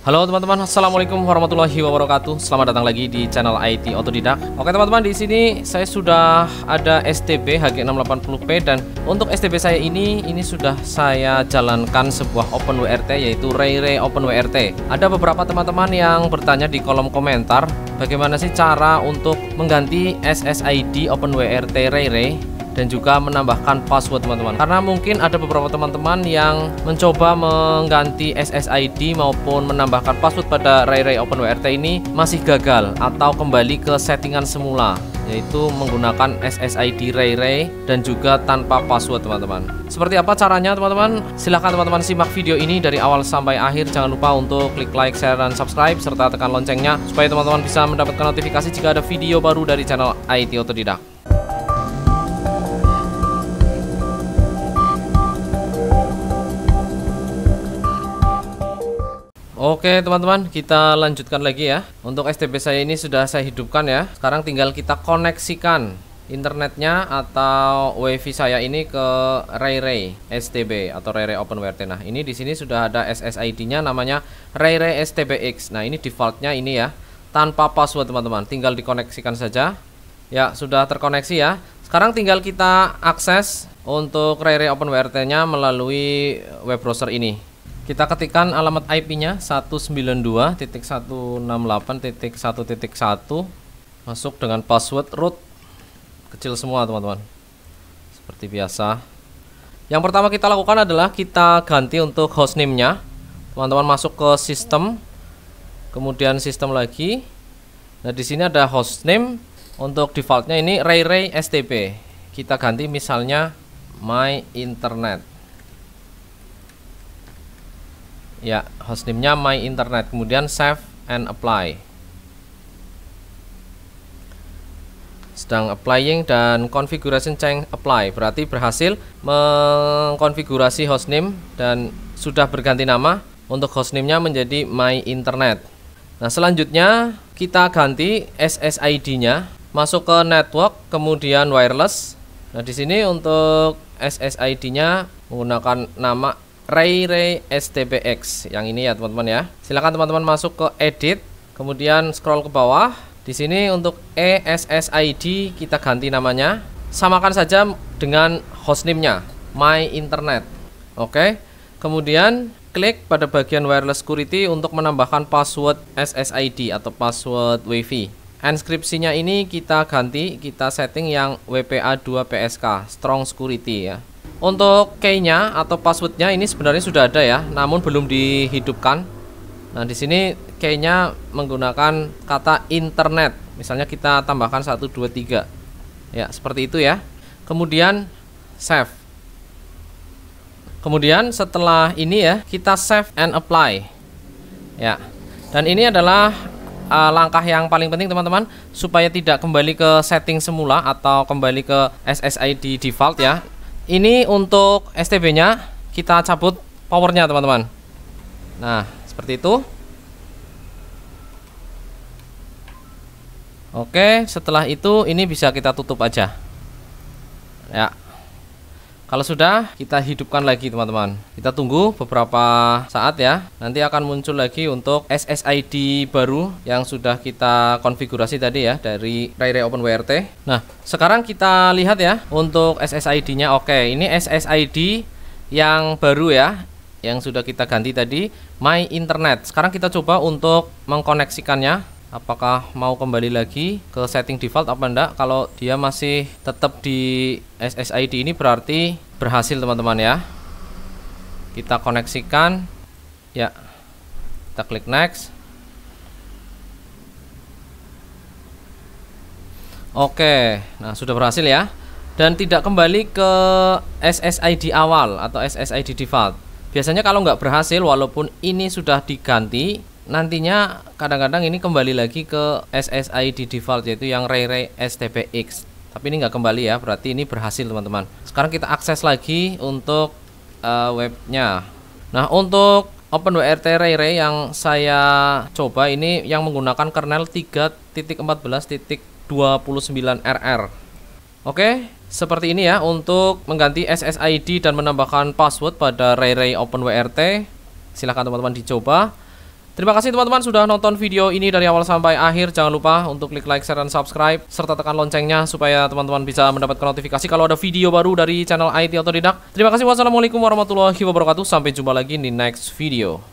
Halo teman-teman, assalamualaikum warahmatullahi wabarakatuh. Selamat datang lagi di channel IT Otodidak. Oke teman-teman, di sini saya sudah ada STB HG680P dan untuk STB saya ini, ini sudah saya jalankan sebuah Open WRT yaitu Rayray Open WRT. Ada beberapa teman-teman yang bertanya di kolom komentar, bagaimana sih cara untuk mengganti SSID Open WRT Rayray dan juga menambahkan password teman-teman karena mungkin ada beberapa teman-teman yang mencoba mengganti SSID maupun menambahkan password pada Open OpenWrt ini masih gagal atau kembali ke settingan semula yaitu menggunakan SSID Rayray dan juga tanpa password teman-teman seperti apa caranya teman-teman silahkan teman-teman simak video ini dari awal sampai akhir jangan lupa untuk klik like share dan subscribe serta tekan loncengnya supaya teman-teman bisa mendapatkan notifikasi jika ada video baru dari channel IT Otodidak Oke teman-teman kita lanjutkan lagi ya Untuk STB saya ini sudah saya hidupkan ya Sekarang tinggal kita koneksikan internetnya atau wifi saya ini ke Ray Ray STB atau Ray Rayray OpenWrt. Nah, ini di sini sudah ada SSID-nya namanya Ray Ray STB X Nah, ini defaultnya ini ya, tanpa password teman-teman. Tinggal dikoneksikan saja. Ya, sudah terkoneksi ya. Sekarang tinggal kita akses untuk Ray Rayray OpenWrt-nya melalui web browser ini. Kita ketikkan alamat IP-nya 192.168.1.1 masuk dengan password root kecil semua teman-teman. Seperti biasa. Yang pertama kita lakukan adalah kita ganti untuk hostname-nya. Teman-teman masuk ke sistem kemudian sistem lagi. Nah, di sini ada hostname untuk defaultnya ini Ray Ray stp. Kita ganti misalnya my internet. ya hostname-nya my internet kemudian save and apply sedang applying dan configuration change apply berarti berhasil mengkonfigurasi hostname dan sudah berganti nama untuk hostname-nya menjadi my internet nah selanjutnya kita ganti SSID-nya masuk ke network kemudian wireless nah di sini untuk SSID-nya menggunakan nama Ray Ray STBX yang ini ya teman-teman ya. Silakan teman-teman masuk ke edit, kemudian scroll ke bawah. Di sini untuk ESSID kita ganti namanya. Samakan saja dengan hostname-nya, My Internet. Oke. Kemudian klik pada bagian wireless security untuk menambahkan password SSID atau password WiFi. Enkripsinya ini kita ganti, kita setting yang WPA2 PSK, strong security ya. Untuk key atau passwordnya ini sebenarnya sudah ada ya, namun belum dihidupkan. Nah, di sini key menggunakan kata internet. Misalnya kita tambahkan 123. Ya, seperti itu ya. Kemudian save. Kemudian setelah ini ya, kita save and apply. Ya. Dan ini adalah uh, langkah yang paling penting teman-teman supaya tidak kembali ke setting semula atau kembali ke SSID default ya ini untuk STB-nya kita cabut powernya teman-teman. Nah, seperti itu. Oke, setelah itu ini bisa kita tutup aja. Ya, kalau sudah, kita hidupkan lagi teman-teman. Kita tunggu beberapa saat ya. Nanti akan muncul lagi untuk SSID baru yang sudah kita konfigurasi tadi ya dari Open WRT. Nah, sekarang kita lihat ya untuk SSID-nya. Oke, ini SSID yang baru ya yang sudah kita ganti tadi My Internet. Sekarang kita coba untuk mengkoneksikannya apakah mau kembali lagi ke setting default apa enggak kalau dia masih tetap di SSID ini berarti berhasil teman-teman ya kita koneksikan ya kita klik next oke nah sudah berhasil ya dan tidak kembali ke SSID awal atau SSID default biasanya kalau nggak berhasil walaupun ini sudah diganti nantinya kadang-kadang ini kembali lagi ke SSID default yaitu yang ray stpx tapi ini nggak kembali ya berarti ini berhasil teman-teman sekarang kita akses lagi untuk uh, webnya nah untuk OpenWRT ray yang saya coba ini yang menggunakan kernel 3.14.29RR oke seperti ini ya untuk mengganti SSID dan menambahkan password pada Open OpenWRT silahkan teman-teman dicoba Terima kasih teman-teman sudah nonton video ini dari awal sampai akhir. Jangan lupa untuk klik like, share, dan subscribe. Serta tekan loncengnya supaya teman-teman bisa mendapatkan notifikasi kalau ada video baru dari channel IT Otodidak. Terima kasih. Wassalamualaikum warahmatullahi wabarakatuh. Sampai jumpa lagi di next video.